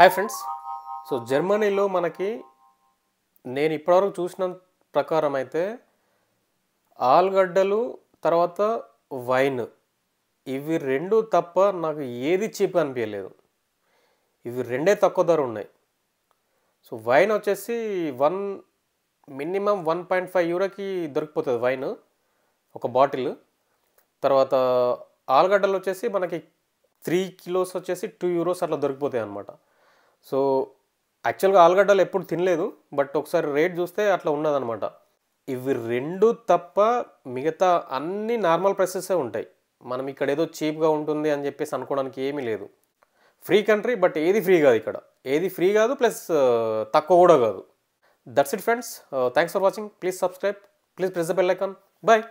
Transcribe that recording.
hi friends so జర్మనీలో మనకి నేను ఇప్పటివరకు చూసిన ప్రకారం అయితే ఆలుగడ్డలు తర్వాత వైన్ ఇవి రెండు తప్ప నాకు ఏది చీప్ అనిపించలేదు ఇవి రెండే తక్కువ ధర ఉన్నాయి సో వైన్ వచ్చేసి one minimum one point five యూరోకి దొరికిపోతుంది వైన్ ఒక బాటిల్ తర్వాత ఆలుగడ్డలు వచ్చేసి మనకి త్రీ కిలోస్ వచ్చేసి టూ యూరోస్ అట్లా దొరికిపోతాయి అనమాట సో యాక్చువల్గా ఆలుగడ్డలు ఎప్పుడు తినలేదు బట్ ఒకసారి రేట్ చూస్తే అట్లా ఉన్నదనమాట ఇవి రెండు తప్ప మిగతా అన్ని నార్మల్ ప్రైసెసే ఉంటాయి మనం ఇక్కడ ఏదో చీప్గా ఉంటుంది అని చెప్పేసి అనుకోవడానికి ఏమీ లేదు ఫ్రీ కంట్రీ బట్ ఏది ఫ్రీ కాదు ఇక్కడ ఏది ఫ్రీ కాదు ప్లస్ uh, తక్కువ కూడా కాదు that's it friends thanks for watching please subscribe please press the bell icon bye